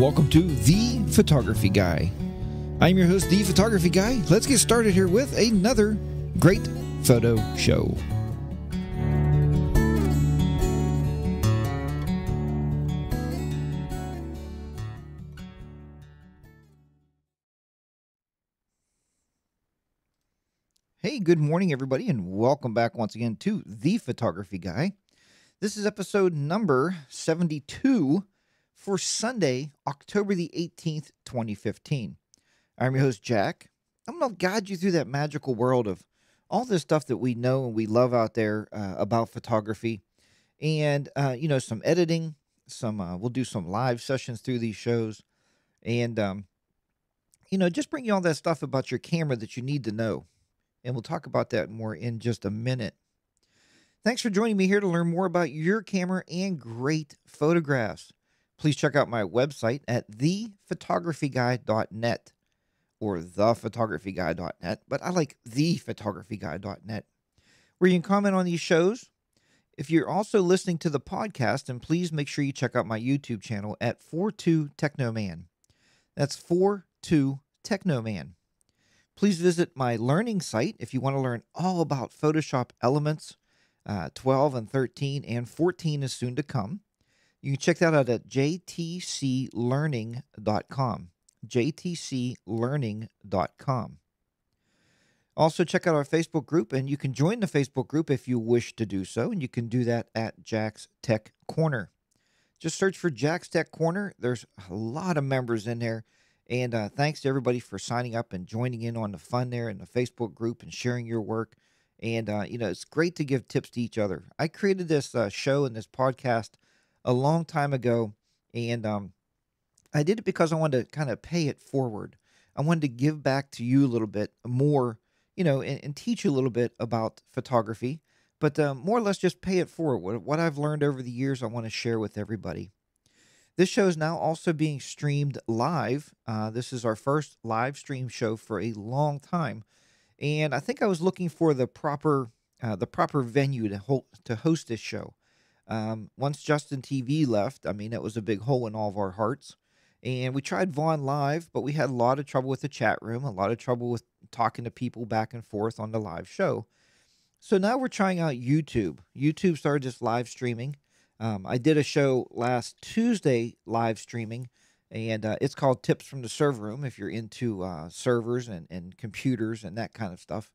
welcome to The Photography Guy. I'm your host, The Photography Guy. Let's get started here with another great photo show. Hey, good morning, everybody, and welcome back once again to The Photography Guy. This is episode number 72 for Sunday, October the 18th, 2015. I'm your host, Jack. I'm going to guide you through that magical world of all this stuff that we know and we love out there uh, about photography and, uh, you know, some editing, some, uh, we'll do some live sessions through these shows and, um, you know, just bring you all that stuff about your camera that you need to know. And we'll talk about that more in just a minute. Thanks for joining me here to learn more about your camera and great photographs please check out my website at thephotographyguy.net or thephotographyguy.net, but I like thephotographyguy.net, where you can comment on these shows. If you're also listening to the podcast, then please make sure you check out my YouTube channel at 42 Technoman. That's 42 Technoman. Please visit my learning site if you want to learn all about Photoshop Elements uh, 12 and 13 and 14 is soon to come. You can check that out at jtclearning.com. jtclearning.com. Also, check out our Facebook group, and you can join the Facebook group if you wish to do so, and you can do that at Jack's Tech Corner. Just search for Jack's Tech Corner. There's a lot of members in there, and uh, thanks to everybody for signing up and joining in on the fun there in the Facebook group and sharing your work. And uh, you know, it's great to give tips to each other. I created this uh, show and this podcast a long time ago, and um, I did it because I wanted to kind of pay it forward. I wanted to give back to you a little bit more, you know, and, and teach you a little bit about photography, but um, more or less just pay it forward. What, what I've learned over the years, I want to share with everybody. This show is now also being streamed live. Uh, this is our first live stream show for a long time, and I think I was looking for the proper uh, the proper venue to, ho- to host this show. Um, once Justin TV left, I mean, it was a big hole in all of our hearts. And we tried Vaughn Live, but we had a lot of trouble with the chat room, a lot of trouble with talking to people back and forth on the live show. So now we're trying out YouTube. YouTube started just live streaming. Um, I did a show last Tuesday live streaming, and uh, it's called Tips from the Server Room if you're into uh, servers and, and computers and that kind of stuff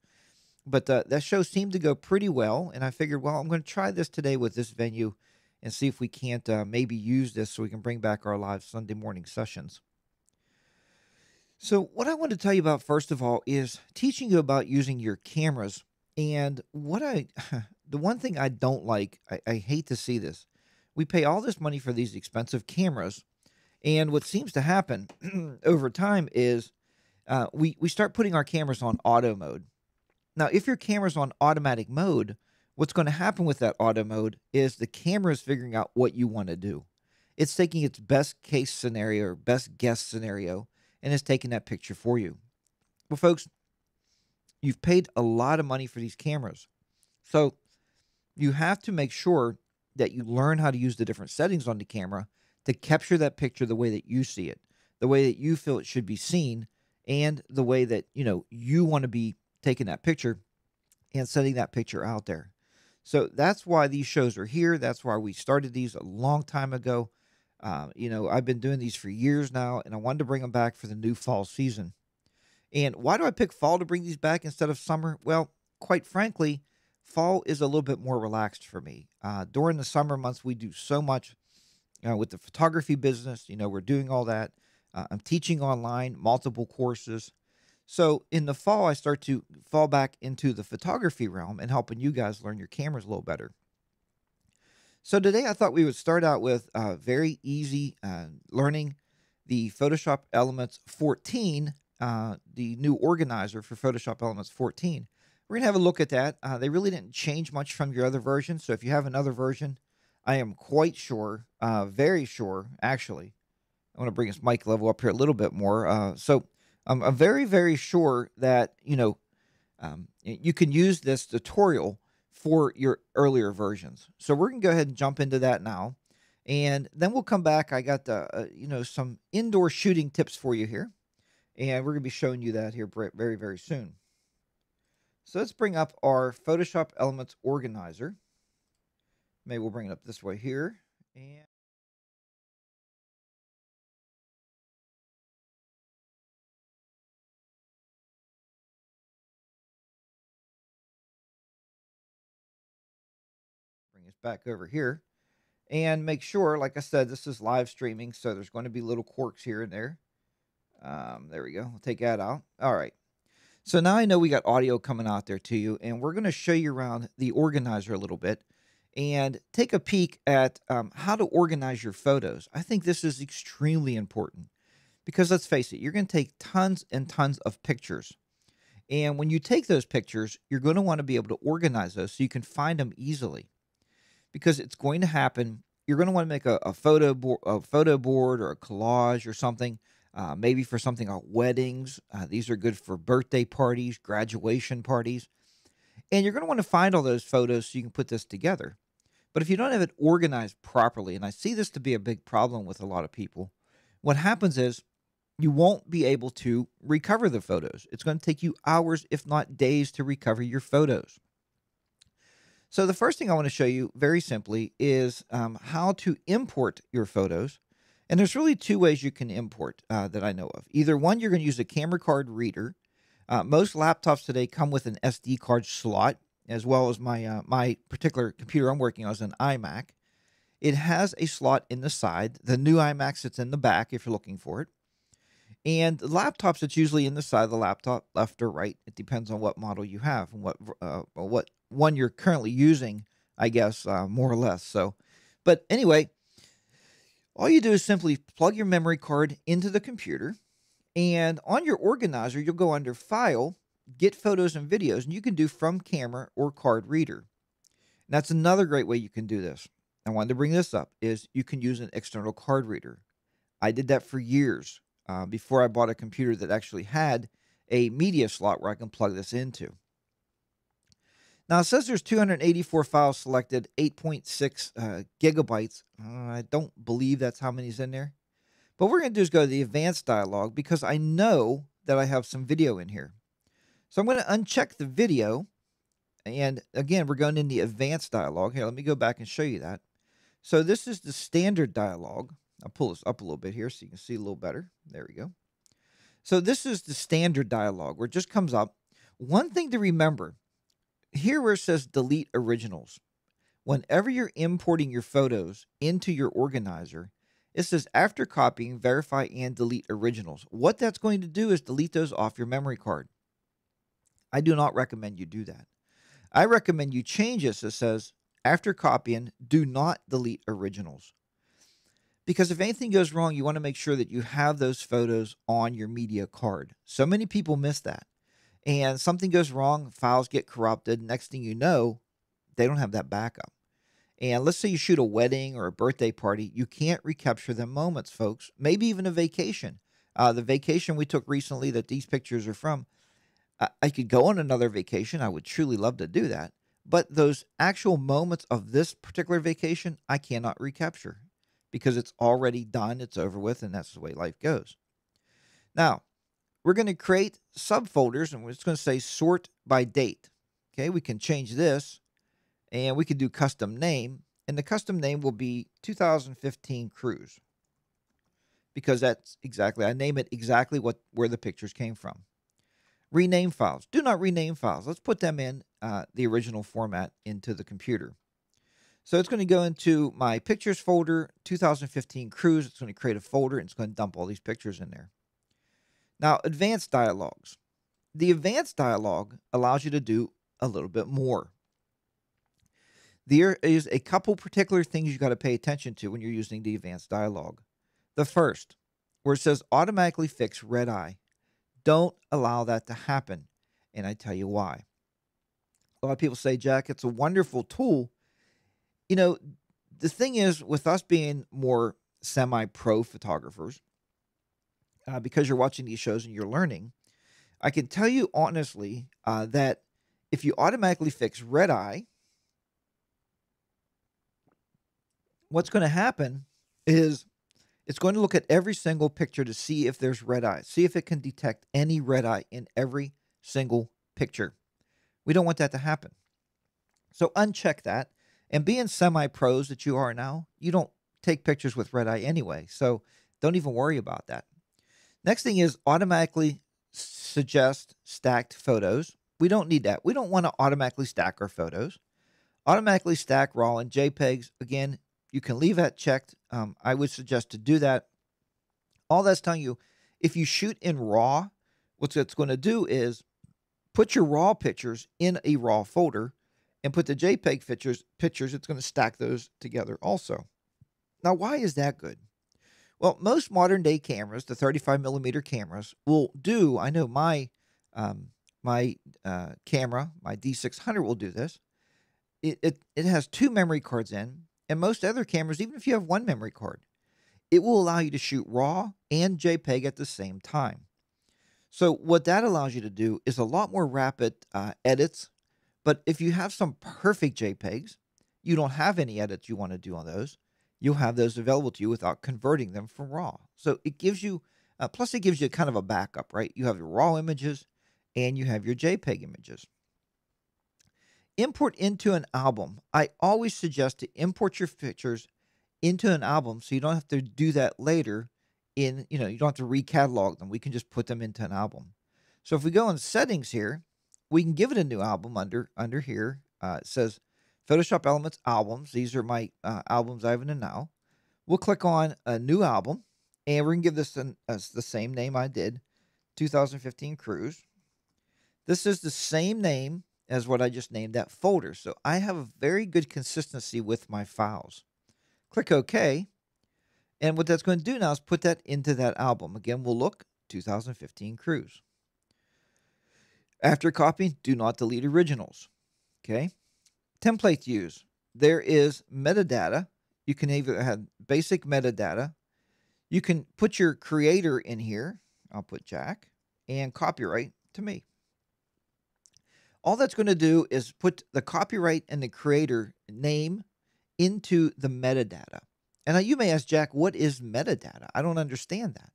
but uh, that show seemed to go pretty well. And I figured, well, I'm going to try this today with this venue and see if we can't uh, maybe use this so we can bring back our live Sunday morning sessions. So, what I want to tell you about, first of all, is teaching you about using your cameras. And what I, the one thing I don't like, I, I hate to see this. We pay all this money for these expensive cameras. And what seems to happen over time is uh, we, we start putting our cameras on auto mode. Now, if your camera's on automatic mode, what's going to happen with that auto mode is the camera is figuring out what you want to do. It's taking its best case scenario or best guess scenario and it's taking that picture for you. Well, folks, you've paid a lot of money for these cameras. So you have to make sure that you learn how to use the different settings on the camera to capture that picture the way that you see it, the way that you feel it should be seen, and the way that, you know, you want to be taking that picture and sending that picture out there. So that's why these shows are here. That's why we started these a long time ago. Uh, you know, I've been doing these for years now, and I wanted to bring them back for the new fall season. And why do I pick fall to bring these back instead of summer? Well, quite frankly, fall is a little bit more relaxed for me. Uh, during the summer months, we do so much you uh, know, with the photography business. You know, we're doing all that. Uh, I'm teaching online, multiple courses. So in the fall, I start to fall back into the photography realm and helping you guys learn your cameras a little better. So today I thought we would start out with uh, very easy uh, learning the Photoshop Elements 14, uh, the new organizer for Photoshop Elements 14. We're going to have a look at that. Uh, they really didn't change much from your other version. So if you have another version, I am quite sure, uh, very sure, actually. I want to bring his mic level up here a little bit more. Uh, so I'm, I'm very, very sure that, you know, um, you can use this tutorial for your earlier versions. So we're going to go ahead and jump into that now. And then we'll come back. I got, the, uh, you know, some indoor shooting tips for you here. And we're going to be showing you that here very, very soon. So let's bring up our Photoshop Elements Organizer. Maybe we'll bring it up this way here. And back over here and make sure, like I said, this is live streaming, so there's going to be little quirks here and there. Um, there we go. We'll take that out. All right. So now I know we got audio coming out there to you, and we're going to show you around the organizer a little bit and take a peek at um, how to organize your photos. I think this is extremely important because let's face it, you're going to take tons and tons of pictures. And when you take those pictures, you're going to want to be able to organize those so you can find them easily because it's going to happen. You're going to want to make a, a photo board, a photo board, or a collage or something. Uh, maybe for something like weddings. Uh, these are good for birthday parties, graduation parties, and you're going to want to find all those photos so you can put this together. But if you don't have it organized properly, and I see this to be a big problem with a lot of people, what happens is you won't be able to recover the photos. It's going to take you hours, if not days, to recover your photos. So the first thing I want to show you very simply is um, how to import your photos. And there's really two ways you can import uh, that I know of. Either one, you're going to use a camera card reader. Uh, most laptops today come with an SD card slot, as well as my uh, my particular computer I'm working on is an iMac. It has a slot in the side. The new iMac sits in the back if you're looking for it. And laptops, it's usually in the side of the laptop, left or right. It depends on what model you have and what uh, what one you're currently using, I guess, uh, more or less. So, but anyway, all you do is simply plug your memory card into the computer, and on your organizer, you'll go under File, Get Photos and Videos, and you can do From Camera or Card Reader. And that's another great way you can do this. I wanted to bring this up is you can use an external card reader. I did that for years uh, before I bought a computer that actually had a media slot where I can plug this into. Now, it says there's 284 files selected, 8.6 uh, gigabytes. Uh, I don't believe that's how many's in there. But we're going to do is go to the advanced dialog because I know that I have some video in here. So I'm going to uncheck the video. And again, we're going in the advanced dialog. Here, let me go back and show you that. So this is the standard dialog. I'll pull this up a little bit here so you can see a little better. There we go. So this is the standard dialog where it just comes up. One thing to remember here where it says delete originals, whenever you're importing your photos into your organizer, it says after copying, verify and delete originals. What that's going to do is delete those off your memory card. I do not recommend you do that. I recommend you change this. It says after copying, do not delete originals. Because if anything goes wrong, you want to make sure that you have those photos on your media card. So many people miss that and something goes wrong, files get corrupted. Next thing you know, they don't have that backup. And let's say you shoot a wedding or a birthday party, you can't recapture the moments, folks. Maybe even a vacation. Uh, the vacation we took recently that these pictures are from, I, I could go on another vacation. I would truly love to do that. But those actual moments of this particular vacation, I cannot recapture because it's already done, it's over with, and that's the way life goes. Now, we're going to create subfolders, and it's going to say sort by date. Okay, we can change this, and we can do custom name, and the custom name will be 2015 cruise, because that's exactly, I name it exactly what where the pictures came from. Rename files. Do not rename files. Let's put them in uh, the original format into the computer. So it's going to go into my pictures folder, 2015 cruise. It's going to create a folder and it's going to dump all these pictures in there. Now, advanced dialogues. The advanced dialogue allows you to do a little bit more. There is a couple particular things you got to pay attention to when you're using the advanced dialogue. The first, where it says automatically fix red eye, don't allow that to happen. And I tell you why. A lot of people say, Jack, it's a wonderful tool. You know, the thing is, with us being more semi pro photographers, uh, because you're watching these shows and you're learning, I can tell you honestly uh, that if you automatically fix red eye, what's going to happen is it's going to look at every single picture to see if there's red eye, see if it can detect any red eye in every single picture. We don't want that to happen. So uncheck that. And being semi pros that you are now, you don't take pictures with red eye anyway. So don't even worry about that. Next thing is automatically suggest stacked photos. We don't need that. We don't want to automatically stack our photos. Automatically stack RAW and JPEGs. Again, you can leave that checked. Um, I would suggest to do that. All that's telling you, if you shoot in RAW, what it's going to do is put your RAW pictures in a RAW folder and put the JPEG pictures, pictures it's going to stack those together also. Now, why is that good? Well, most modern day cameras, the 35 millimeter cameras, will do. I know my um, my uh, camera, my D600, will do this. It, it, it has two memory cards in, and most other cameras, even if you have one memory card, it will allow you to shoot RAW and JPEG at the same time. So, what that allows you to do is a lot more rapid uh, edits. But if you have some perfect JPEGs, you don't have any edits you want to do on those you'll have those available to you without converting them from raw. So it gives you, uh, plus it gives you kind of a backup, right? You have your raw images and you have your JPEG images. Import into an album. I always suggest to import your pictures into an album so you don't have to do that later in, you know, you don't have to recatalog them. We can just put them into an album. So if we go in settings here, we can give it a new album under under here. Uh, it says Photoshop Elements albums. These are my uh, albums I have in now. We'll click on a new album, and we're going to give this an, uh, the same name I did, 2015 Cruise. This is the same name as what I just named that folder, so I have a very good consistency with my files. Click OK, and what that's going to do now is put that into that album. Again, we'll look 2015 Cruise. After copying, do not delete originals. Okay template use. There is metadata. You can either have basic metadata. You can put your creator in here. I'll put Jack and copyright to me. All that's going to do is put the copyright and the creator name into the metadata. And you may ask, Jack, what is metadata? I don't understand that.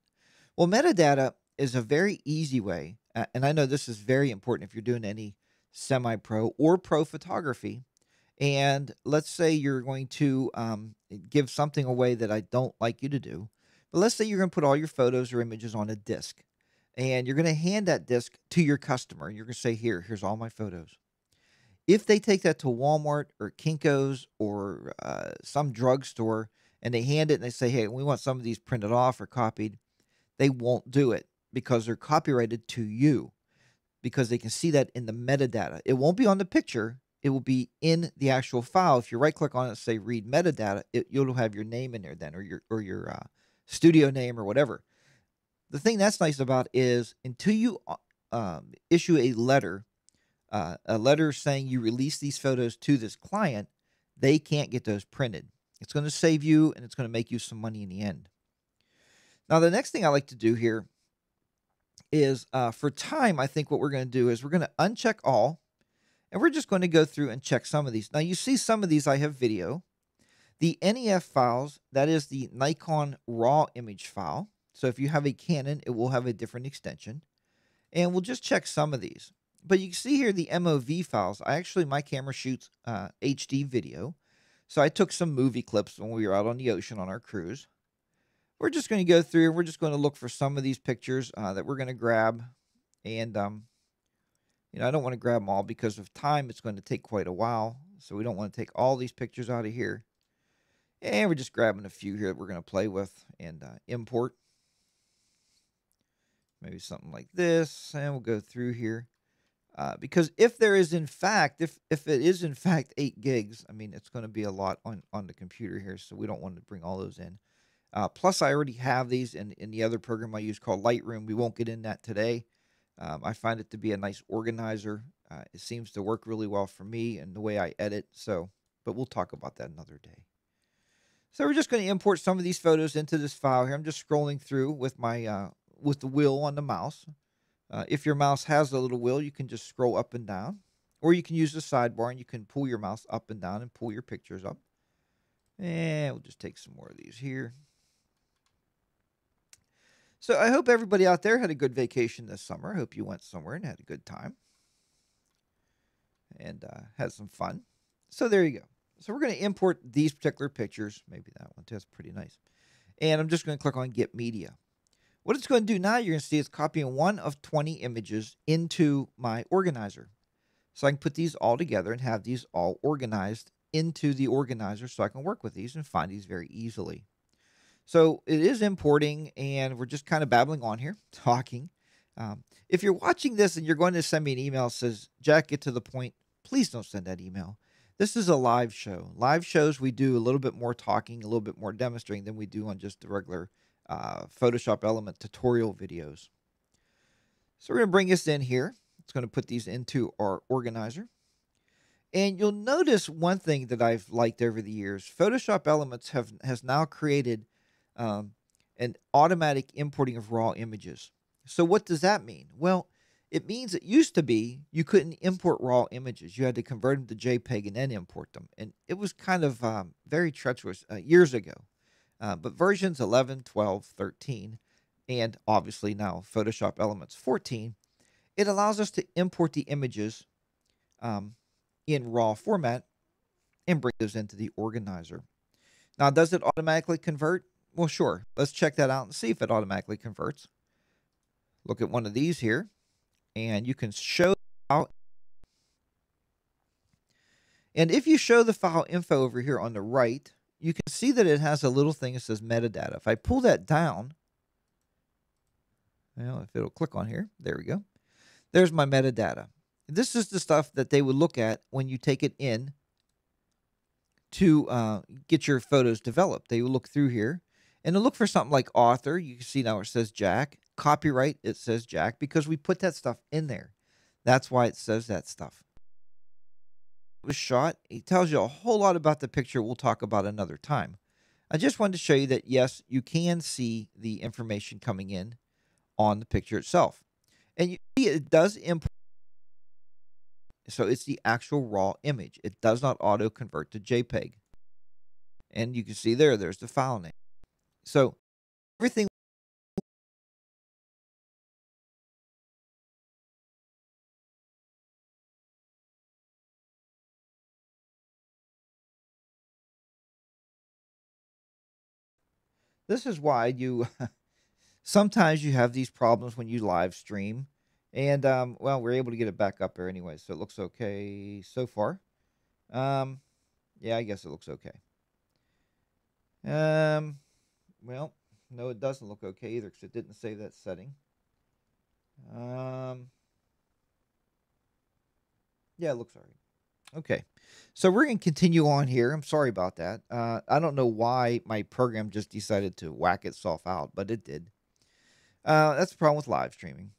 Well, metadata is a very easy way, uh, and I know this is very important if you're doing any semi pro or pro photography, and let's say you're going to um, give something away that I don't like you to do. But let's say you're going to put all your photos or images on a disk and you're going to hand that disk to your customer. you're going to say, Here, here's all my photos. If they take that to Walmart or Kinko's or uh, some drugstore and they hand it and they say, Hey, we want some of these printed off or copied, they won't do it because they're copyrighted to you because they can see that in the metadata. It won't be on the picture, it will be in the actual file. If you right click on it, say read metadata, it, you'll have your name in there then, or your or your uh, studio name or whatever. The thing that's nice about is until you uh, um, issue a letter, uh, a letter saying you release these photos to this client, they can't get those printed. It's going to save you and it's going to make you some money in the end. Now, the next thing I like to do here is uh, for time, I think what we're going to do is we're going to uncheck all and we're just going to go through and check some of these. Now you see some of these I have video. The NEF files, that is the Nikon RAW image file. So if you have a Canon, it will have a different extension. And we'll just check some of these. But you can see here the MOV files. I actually, my camera shoots uh, HD video. So I took some movie clips when we were out on the ocean on our cruise. We're just going to go through and we're just going to look for some of these pictures uh, that we're going to grab. And um, you know, I don't want to grab them all because of time. It's going to take quite a while. So we don't want to take all these pictures out of here. And we're just grabbing a few here that we're going to play with and uh, import. Maybe something like this. And we'll go through here. Uh, because if there is in fact, if, if it is in fact 8 gigs, I mean, it's going to be a lot on, on the computer here. So we don't want to bring all those in. Uh, plus, I already have these in, in the other program I use called Lightroom. We won't get in that today. Um, I find it to be a nice organizer. Uh, it seems to work really well for me and the way I edit. So, but we'll talk about that another day. So we're just going to import some of these photos into this file here. I'm just scrolling through with my uh, with the wheel on the mouse. Uh, if your mouse has a little wheel, you can just scroll up and down, or you can use the sidebar and you can pull your mouse up and down and pull your pictures up. And we'll just take some more of these here. So I hope everybody out there had a good vacation this summer. I hope you went somewhere and had a good time and uh, had some fun. So there you go. So we're going to import these particular pictures. Maybe that one too. That's pretty nice. And I'm just going to click on Get Media. What it's going to do now, you're going to see it's copying one of 20 images into my organizer. So I can put these all together and have these all organized into the organizer so I can work with these and find these very easily. So it is importing, and we're just kind of babbling on here, talking. Um, if you're watching this and you're going to send me an email says, Jack, get to the point, please don't send that email. This is a live show. Live shows, we do a little bit more talking, a little bit more demonstrating than we do on just the regular uh, Photoshop Element tutorial videos. So we're going to bring this in here. It's going to put these into our organizer. And you'll notice one thing that I've liked over the years. Photoshop Elements have has now created um, an automatic importing of raw images. So what does that mean? Well, it means it used to be you couldn't import raw images. You had to convert them to JPEG and then import them. And it was kind of um, very treacherous uh, years ago. Uh, but versions 11, 12, 13, and obviously now Photoshop Elements 14, it allows us to import the images um, in raw format and bring those into the organizer. Now, does it automatically convert? well, sure. Let's check that out and see if it automatically converts. Look at one of these here, and you can show out. And if you show the file info over here on the right, you can see that it has a little thing that says metadata. If I pull that down, well, if it'll click on here, there we go. There's my metadata. This is the stuff that they would look at when you take it in to uh, get your photos developed. They look through here and to look for something like author, you can see now it says Jack. Copyright, it says Jack because we put that stuff in there. That's why it says that stuff. It was shot. It tells you a whole lot about the picture we'll talk about another time. I just wanted to show you that, yes, you can see the information coming in on the picture itself. And you see it does import. So it's the actual raw image. It does not auto convert to JPEG. And you can see there, there's the file name. So everything this is why you sometimes you have these problems when you live stream and um, well we're able to get it back up there anyway so it looks okay so far um, yeah i guess it looks okay um, well, no, it doesn't look okay either because it didn't save that setting. Um, yeah, it looks all right. Okay, so we're going to continue on here. I'm sorry about that. Uh, I don't know why my program just decided to whack itself out, but it did. Uh, that's the problem with live streaming.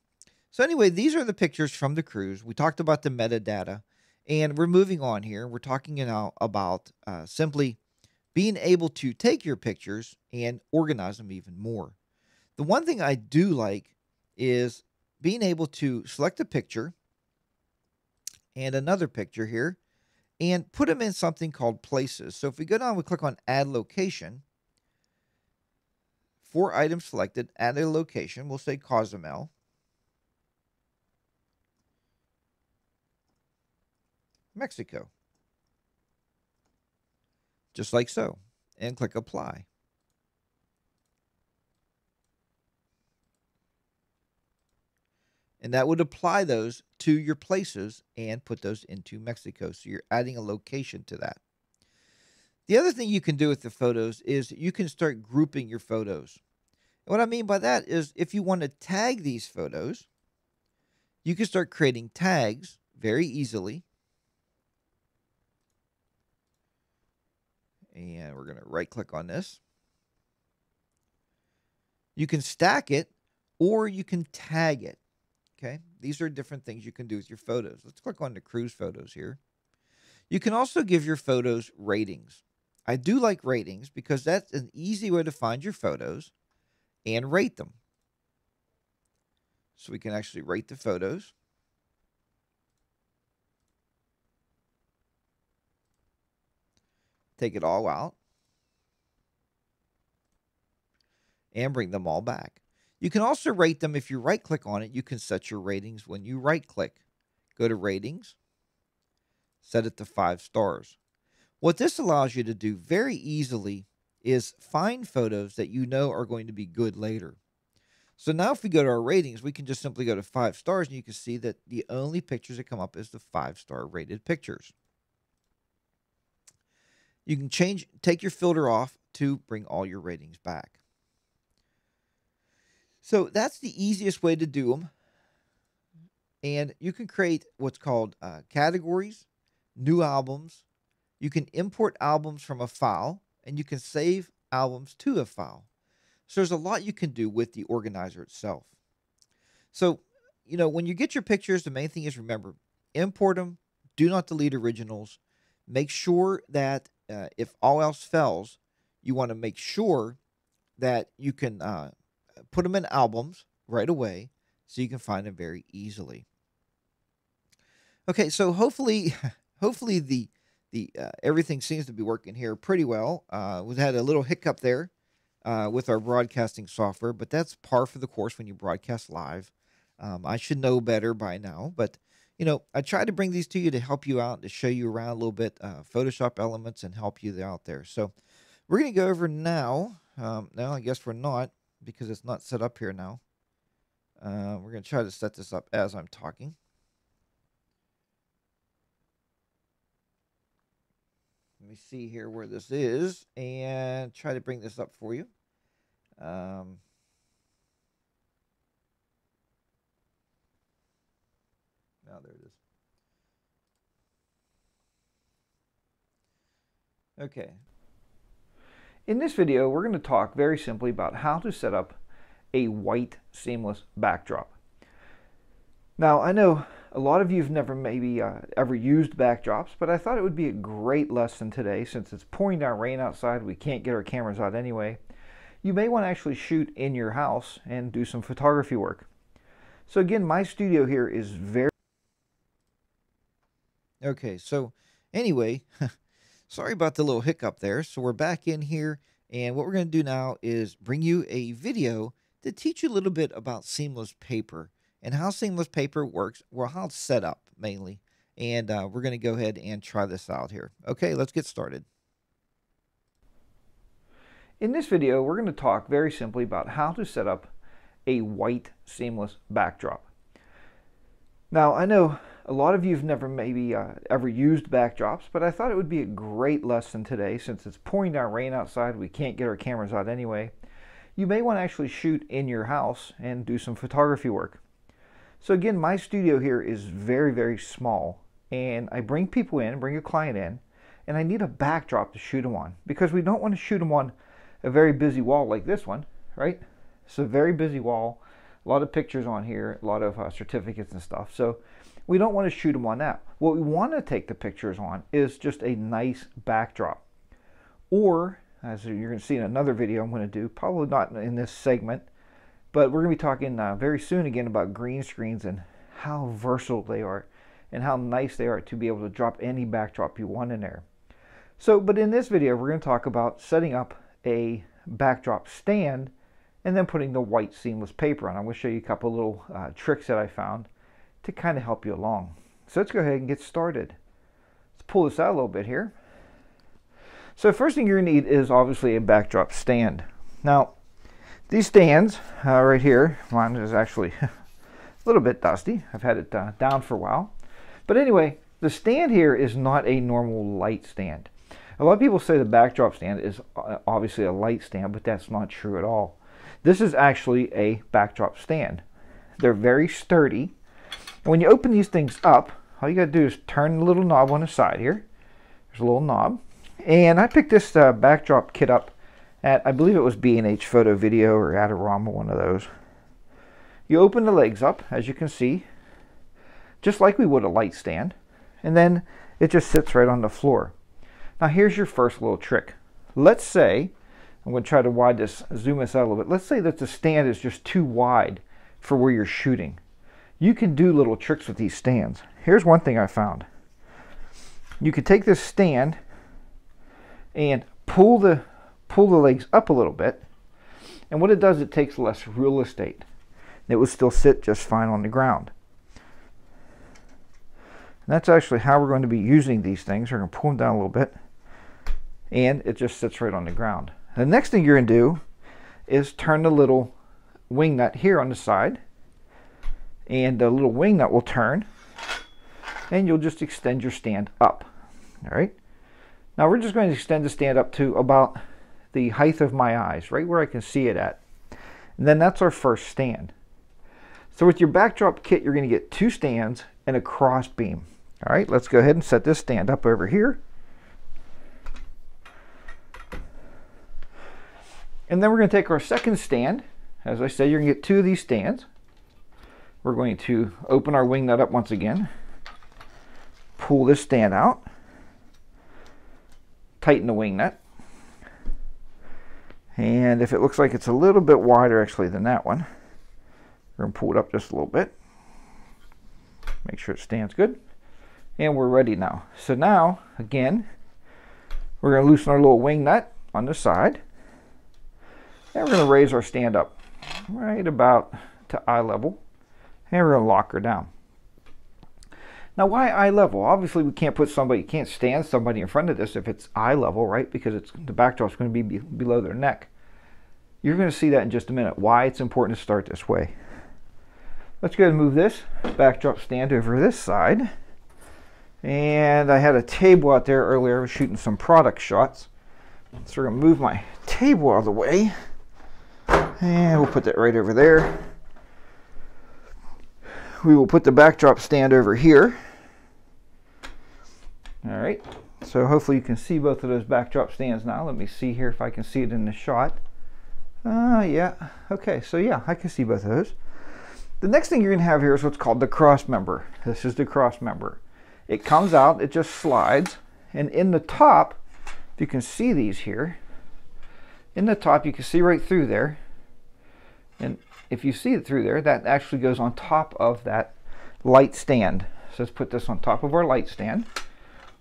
So anyway, these are the pictures from the cruise. We talked about the metadata, and we're moving on here. We're talking now about uh, simply being able to take your pictures and organize them even more. The one thing I do like is being able to select a picture and another picture here and put them in something called places. So if we go down, we click on add location. Four items selected, add a location. We'll say Cozumel. Mexico just like so, and click apply. And that would apply those to your places and put those into Mexico. So you're adding a location to that. The other thing you can do with the photos is you can start grouping your photos. And what I mean by that is if you want to tag these photos, you can start creating tags very easily and we're going to right click on this. You can stack it or you can tag it. Okay. These are different things you can do with your photos. Let's click on the cruise photos here. You can also give your photos ratings. I do like ratings because that's an easy way to find your photos and rate them. So we can actually rate the photos. Take it all out and bring them all back. You can also rate them if you right click on it. You can set your ratings when you right click. Go to ratings, set it to five stars. What this allows you to do very easily is find photos that you know are going to be good later. So now if we go to our ratings, we can just simply go to five stars and you can see that the only pictures that come up is the five star rated pictures. You can change, take your filter off to bring all your ratings back. So that's the easiest way to do them. And you can create what's called uh, categories, new albums. You can import albums from a file and you can save albums to a file. So there's a lot you can do with the organizer itself. So, you know, when you get your pictures, the main thing is remember import them, do not delete originals. Make sure that uh, if all else fails, you want to make sure that you can uh, put them in albums right away so you can find them very easily. Okay, so hopefully, hopefully the the uh, everything seems to be working here pretty well. Uh, we had a little hiccup there uh, with our broadcasting software, but that's par for the course when you broadcast live. Um, I should know better by now, but you know, I tried to bring these to you to help you out, to show you around a little bit, uh, Photoshop elements and help you out there. So we're going to go over now. Um, now, I guess we're not because it's not set up here now. Uh, we're going to try to set this up as I'm talking. Let me see here where this is and try to bring this up for you. Um, Oh, there it is. Okay. In this video, we're going to talk very simply about how to set up a white seamless backdrop. Now, I know a lot of you have never maybe uh, ever used backdrops, but I thought it would be a great lesson today since it's pouring down rain outside. We can't get our cameras out anyway. You may want to actually shoot in your house and do some photography work. So again, my studio here is very Okay, so anyway, sorry about the little hiccup there. So we're back in here, and what we're going to do now is bring you a video to teach you a little bit about seamless paper and how seamless paper works, well, how it's set up mainly. And uh, we're going to go ahead and try this out here. Okay, let's get started. In this video, we're going to talk very simply about how to set up a white seamless backdrop. Now, I know a lot of you have never maybe uh, ever used backdrops, but I thought it would be a great lesson today since it's pouring down rain outside. We can't get our cameras out anyway. You may want to actually shoot in your house and do some photography work. So again, my studio here is very, very small and I bring people in, bring a client in, and I need a backdrop to shoot them on because we don't want to shoot them on a very busy wall like this one, right? It's a very busy wall, a lot of pictures on here, a lot of uh, certificates and stuff. So we don't want to shoot them on that. What we want to take the pictures on is just a nice backdrop. Or, as you're going to see in another video I'm going to do, probably not in this segment, but we're going to be talking uh, very soon again about green screens and how versatile they are and how nice they are to be able to drop any backdrop you want in there. So, but in this video, we're going to talk about setting up a backdrop stand and then putting the white seamless paper on. I'm going to show you a couple little uh, tricks that I found to kind of help you along. So let's go ahead and get started. Let's pull this out a little bit here. So first thing you're going to need is obviously a backdrop stand. Now, these stands uh, right here, mine is actually a little bit dusty. I've had it uh, down for a while. But anyway, the stand here is not a normal light stand. A lot of people say the backdrop stand is uh, obviously a light stand, but that's not true at all. This is actually a backdrop stand. They're very sturdy and when you open these things up, all you got to do is turn the little knob on the side here. There's a little knob. And I picked this uh, backdrop kit up at, I believe it was B&H Photo Video or Adorama, one of those. You open the legs up, as you can see, just like we would a light stand. And then it just sits right on the floor. Now here's your first little trick. Let's say, I'm going to try to wide this, zoom this out a little bit. Let's say that the stand is just too wide for where you're shooting you can do little tricks with these stands. Here's one thing I found. You could take this stand and pull the pull the legs up a little bit. And what it does, it takes less real estate. It will still sit just fine on the ground. And that's actually how we're going to be using these things. We're going to pull them down a little bit. And it just sits right on the ground. The next thing you're going to do is turn the little wing nut here on the side and the little wing that will turn and you'll just extend your stand up all right now we're just going to extend the stand up to about the height of my eyes right where I can see it at and then that's our first stand so with your backdrop kit you're going to get two stands and a cross beam all right let's go ahead and set this stand up over here and then we're going to take our second stand as I said you're going to get two of these stands we're going to open our wing nut up once again, pull this stand out, tighten the wing nut, and if it looks like it's a little bit wider actually than that one, we're going to pull it up just a little bit, make sure it stands good, and we're ready now. So now, again, we're going to loosen our little wing nut on the side, and we're going to raise our stand up right about to eye level and we're going to lock her down. Now, why eye level? Obviously, we can't put somebody, you can't stand somebody in front of this if it's eye level, right? Because it's the backdrop is going to be below their neck. You're going to see that in just a minute, why it's important to start this way. Let's go and move this backdrop stand over this side. And I had a table out there earlier. I was shooting some product shots. So we're going to move my table out of the way. And we'll put that right over there we will put the backdrop stand over here. All right, so hopefully you can see both of those backdrop stands now. Let me see here if I can see it in the shot. Uh, yeah, okay, so yeah, I can see both of those. The next thing you're gonna have here is what's called the cross member. This is the cross member. It comes out, it just slides, and in the top, if you can see these here, in the top you can see right through there, and if you see it through there, that actually goes on top of that light stand. So let's put this on top of our light stand.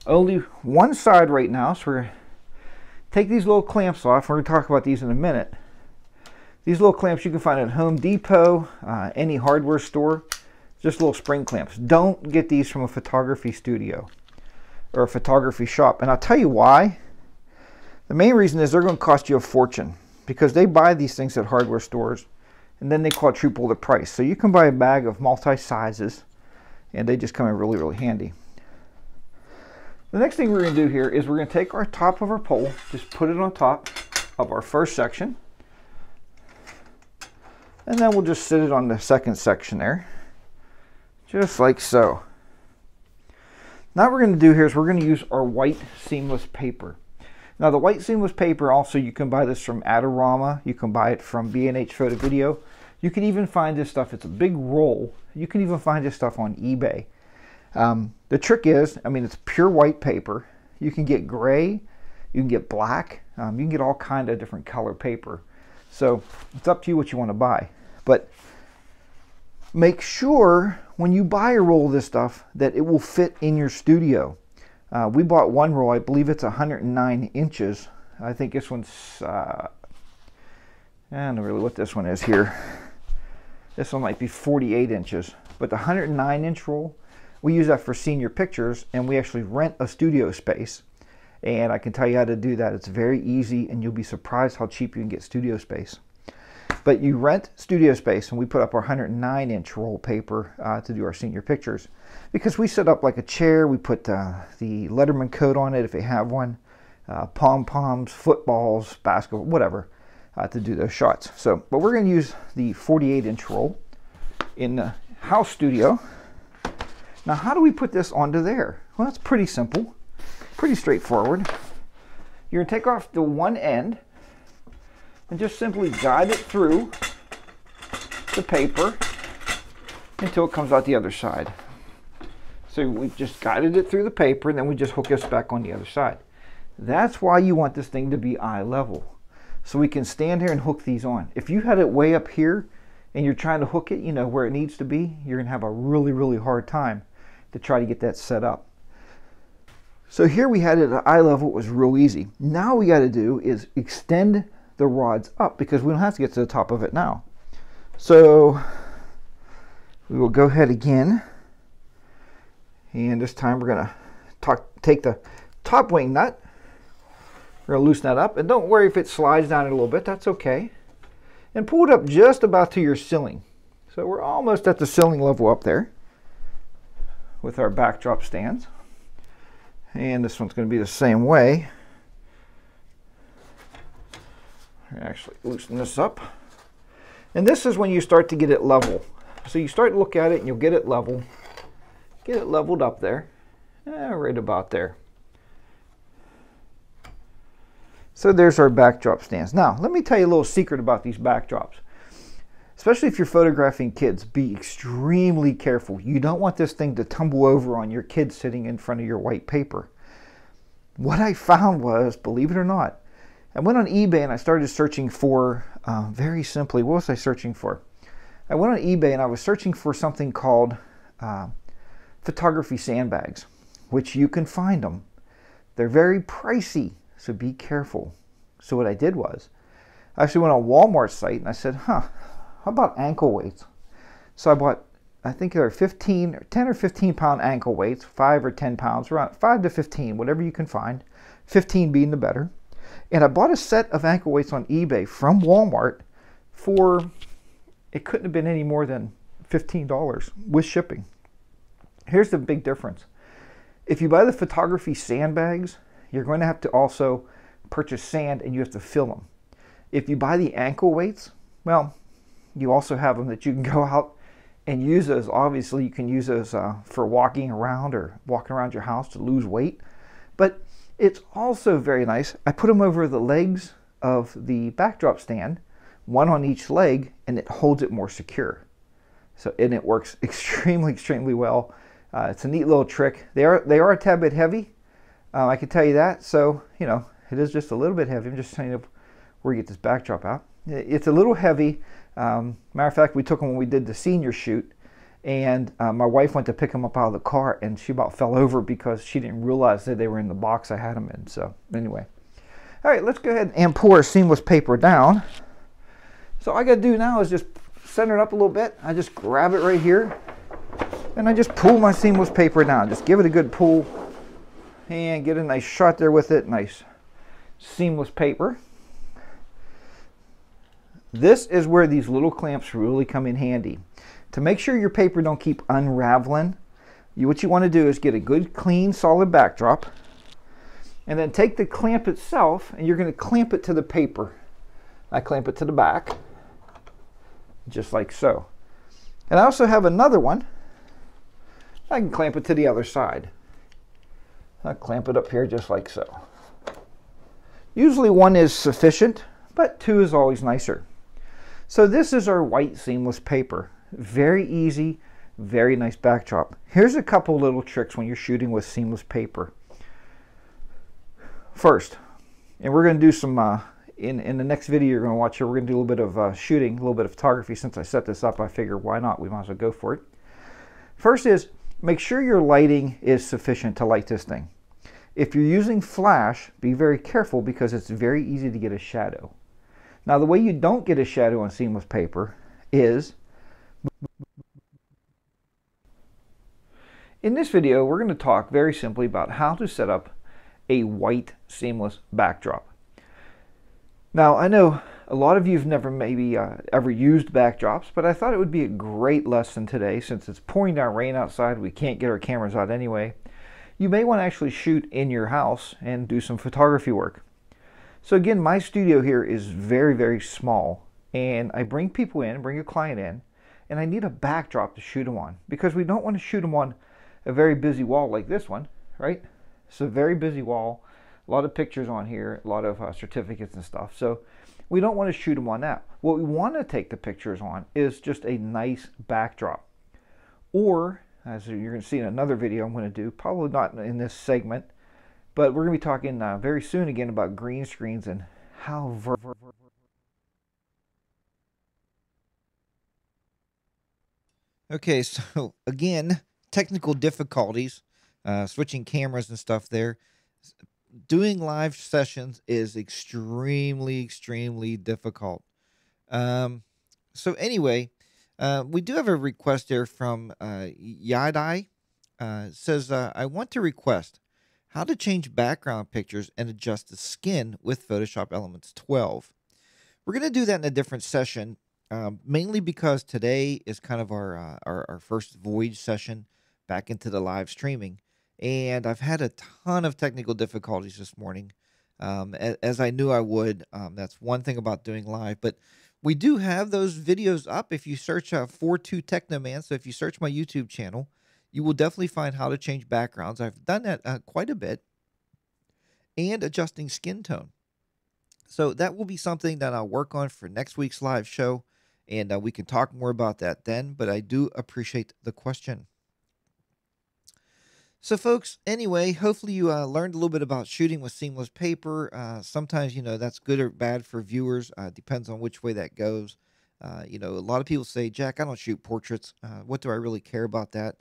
Only one side right now, so we're take these little clamps off. We're going to talk about these in a minute. These little clamps you can find at Home Depot, uh, any hardware store, just little spring clamps. Don't get these from a photography studio or a photography shop. And I'll tell you why. The main reason is they're going to cost you a fortune because they buy these things at hardware stores and then they quadruple the price. So you can buy a bag of multi-sizes and they just come in really, really handy. The next thing we're gonna do here is we're gonna take our top of our pole, just put it on top of our first section, and then we'll just sit it on the second section there, just like so. Now what we're gonna do here is we're gonna use our white seamless paper. Now the white seamless paper also, you can buy this from Adorama, you can buy it from B&H Photo Video, you can even find this stuff, it's a big roll. You can even find this stuff on eBay. Um, the trick is, I mean, it's pure white paper. You can get gray, you can get black, um, you can get all kind of different color paper. So it's up to you what you want to buy. But make sure when you buy a roll of this stuff that it will fit in your studio. Uh, we bought one roll, I believe it's 109 inches. I think this one's, uh, I don't know really what this one is here. This one might be 48 inches, but the 109 inch roll, we use that for senior pictures and we actually rent a studio space. And I can tell you how to do that. It's very easy and you'll be surprised how cheap you can get studio space. But you rent studio space and we put up our 109 inch roll paper uh, to do our senior pictures. Because we set up like a chair, we put uh, the letterman coat on it if they have one, uh, pom-poms, footballs, basketball, whatever uh, to do those shots. So, but we're going to use the 48 inch roll in the house studio. Now, how do we put this onto there? Well, that's pretty simple, pretty straightforward. You're going to take off the one end and just simply guide it through the paper until it comes out the other side. So we've just guided it through the paper and then we just hook this back on the other side. That's why you want this thing to be eye level. So we can stand here and hook these on. If you had it way up here and you're trying to hook it, you know, where it needs to be, you're gonna have a really, really hard time to try to get that set up. So here we had it at eye level, it was real easy. Now we gotta do is extend the rods up because we don't have to get to the top of it now. So we will go ahead again. And this time we're gonna talk, take the top wing nut we're going to loosen that up. And don't worry if it slides down a little bit. That's okay. And pull it up just about to your ceiling. So we're almost at the ceiling level up there with our backdrop stands. And this one's going to be the same way. Actually loosen this up. And this is when you start to get it level. So you start to look at it and you'll get it level. Get it leveled up there. Eh, right about there. So there's our backdrop stands. Now, let me tell you a little secret about these backdrops. Especially if you're photographing kids, be extremely careful. You don't want this thing to tumble over on your kid sitting in front of your white paper. What I found was, believe it or not, I went on eBay and I started searching for, uh, very simply, what was I searching for? I went on eBay and I was searching for something called uh, photography sandbags, which you can find them. They're very pricey. So be careful. So what I did was, I actually went on Walmart site and I said, huh, how about ankle weights? So I bought, I think there are 15 or 10 or 15 pound ankle weights, five or 10 pounds, around five to 15, whatever you can find, 15 being the better. And I bought a set of ankle weights on eBay from Walmart for, it couldn't have been any more than $15 with shipping. Here's the big difference. If you buy the photography sandbags, you're going to have to also purchase sand and you have to fill them. If you buy the ankle weights, well, you also have them that you can go out and use those. Obviously, you can use those uh, for walking around or walking around your house to lose weight. But it's also very nice. I put them over the legs of the backdrop stand, one on each leg, and it holds it more secure. So, and it works extremely, extremely well. Uh, it's a neat little trick. They are, they are a tad bit heavy, um, I can tell you that. So, you know, it is just a little bit heavy. I'm just saying to where you get this backdrop out. It's a little heavy. Um, matter of fact, we took them when we did the senior shoot, and uh, my wife went to pick them up out of the car, and she about fell over because she didn't realize that they were in the box I had them in. So, anyway. All right, let's go ahead and pour seamless paper down. So all I got to do now is just center it up a little bit. I just grab it right here, and I just pull my seamless paper down. Just give it a good pull and get a nice shot there with it. Nice seamless paper. This is where these little clamps really come in handy. To make sure your paper don't keep unraveling, you, what you want to do is get a good clean solid backdrop and then take the clamp itself and you're going to clamp it to the paper. I clamp it to the back just like so. And I also have another one. I can clamp it to the other side. I'll clamp it up here just like so. Usually one is sufficient, but two is always nicer. So this is our white seamless paper. Very easy, very nice backdrop. Here's a couple little tricks when you're shooting with seamless paper. First, and we're going to do some, uh, in, in the next video you're going to watch here, we're going to do a little bit of uh, shooting, a little bit of photography. Since I set this up, I figure why not? We might as well go for it. First is, Make sure your lighting is sufficient to light this thing. If you're using flash, be very careful because it's very easy to get a shadow. Now the way you don't get a shadow on seamless paper is In this video, we're going to talk very simply about how to set up a white seamless backdrop. Now, I know a lot of you have never maybe uh, ever used backdrops, but I thought it would be a great lesson today since it's pouring down rain outside. We can't get our cameras out anyway. You may want to actually shoot in your house and do some photography work. So again, my studio here is very, very small and I bring people in, bring a client in, and I need a backdrop to shoot them on because we don't want to shoot them on a very busy wall like this one, right? It's a very busy wall, a lot of pictures on here, a lot of uh, certificates and stuff. So we don't want to shoot them on that. What we want to take the pictures on is just a nice backdrop. Or, as you're going to see in another video I'm going to do, probably not in this segment, but we're going to be talking uh, very soon again about green screens and how Okay, so again, technical difficulties, uh, switching cameras and stuff there doing live sessions is extremely, extremely difficult. Um, so anyway, uh, we do have a request here from uh, Yadai. Uh, says, uh, I want to request how to change background pictures and adjust the skin with Photoshop Elements 12. We're going to do that in a different session, um, mainly because today is kind of our, uh, our, our first voyage session back into the live streaming and I've had a ton of technical difficulties this morning, um, as, as, I knew I would. Um, that's one thing about doing live, but we do have those videos up. If you search uh, two Technoman, so if you search my YouTube channel, you will definitely find how to change backgrounds. I've done that uh, quite a bit, and adjusting skin tone. So that will be something that I'll work on for next week's live show, and uh, we can talk more about that then. But I do appreciate the question. So, folks, anyway, hopefully you uh, learned a little bit about shooting with seamless paper. Uh, sometimes, you know, that's good or bad for viewers. Uh, depends on which way that goes. Uh, you know, a lot of people say, Jack, I don't shoot portraits. Uh, what do I really care about that?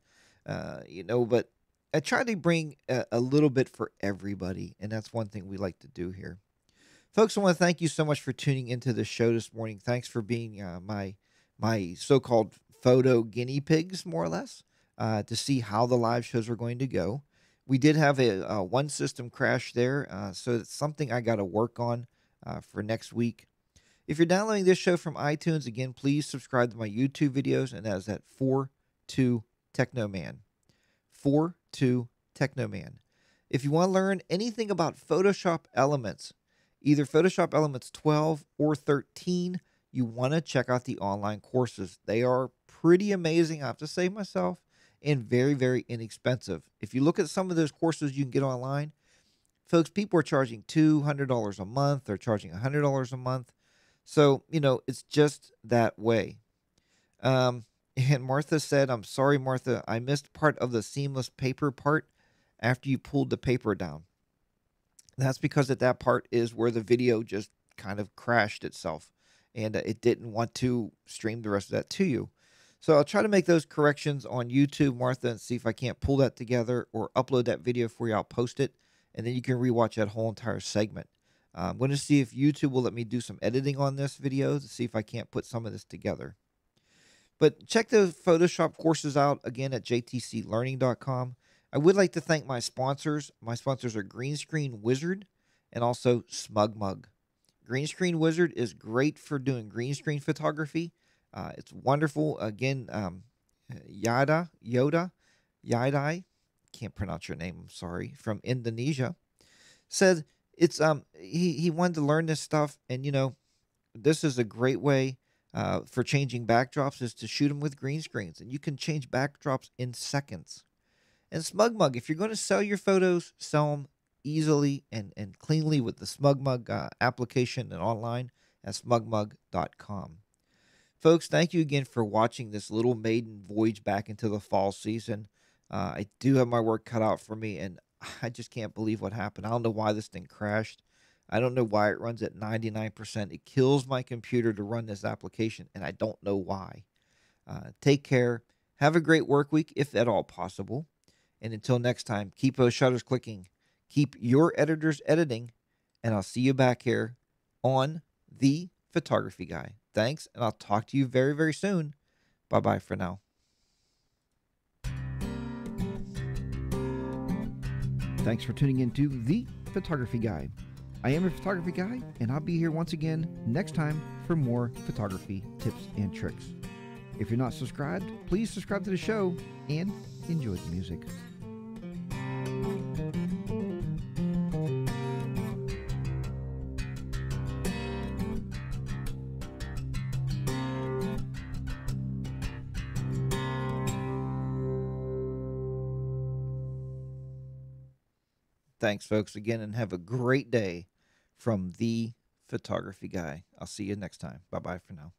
Uh, you know, but I try to bring a, a little bit for everybody. And that's one thing we like to do here. Folks, I want to thank you so much for tuning into the show this morning. Thanks for being my my so-called photo guinea pigs, more or less uh, to see how the live shows were going to go. We did have a, a uh, one system crash there, uh, so it's something I got to work on uh, for next week. If you're downloading this show from iTunes, again, please subscribe to my YouTube videos, and that is at 42 Technoman. 42 Technoman. If you want to learn anything about Photoshop Elements, either Photoshop Elements 12 or 13, you want to check out the online courses. They are pretty amazing, I have to say myself and very, very inexpensive. If you look at some of those courses you can get online, folks, people are charging $200 a month, they're charging $100 a month. So, you know, it's just that way. Um, and Martha said, I'm sorry, Martha, I missed part of the seamless paper part after you pulled the paper down. That's because at that part is where the video just kind of crashed itself and uh, it didn't want to stream the rest of that to you. So I'll try to make those corrections on YouTube, Martha, and see if I can't pull that together or upload that video for you. I'll post it, and then you can rewatch that whole entire segment. Uh, I'm going to see if YouTube will let me do some editing on this video to see if I can't put some of this together. But check the Photoshop courses out again at jtclearning.com. I would like to thank my sponsors. My sponsors are Green Screen Wizard and also Smug Mug. Green Screen Wizard is great for doing green screen photography. Uh, it's wonderful. Again, um, Yada, Yoda, Yadai, can't pronounce your name, I'm sorry, from Indonesia, said it's um he, he wanted to learn this stuff, and you know, this is a great way uh, for changing backdrops is to shoot them with green screens, and you can change backdrops in seconds. And Smug Mug, if you're going to sell your photos, sell them easily and, and cleanly with the Smug Mug uh, application and online at smugmug.com. Folks, thank you again for watching this little maiden voyage back into the fall season. Uh, I do have my work cut out for me, and I just can't believe what happened. I don't know why this thing crashed. I don't know why it runs at 99%. It kills my computer to run this application, and I don't know why. Uh, take care. Have a great work week, if at all possible. And until next time, keep those shutters clicking, keep your editors editing, and I'll see you back here on The Photography Guy. Thanks, and I'll talk to you very, very soon. Bye bye for now. Thanks for tuning in to The Photography Guy. I am a photography guy, and I'll be here once again next time for more photography tips and tricks. If you're not subscribed, please subscribe to the show and enjoy the music. thanks, folks, again, and have a great day from the photography guy. I'll see you next time. Bye bye for now.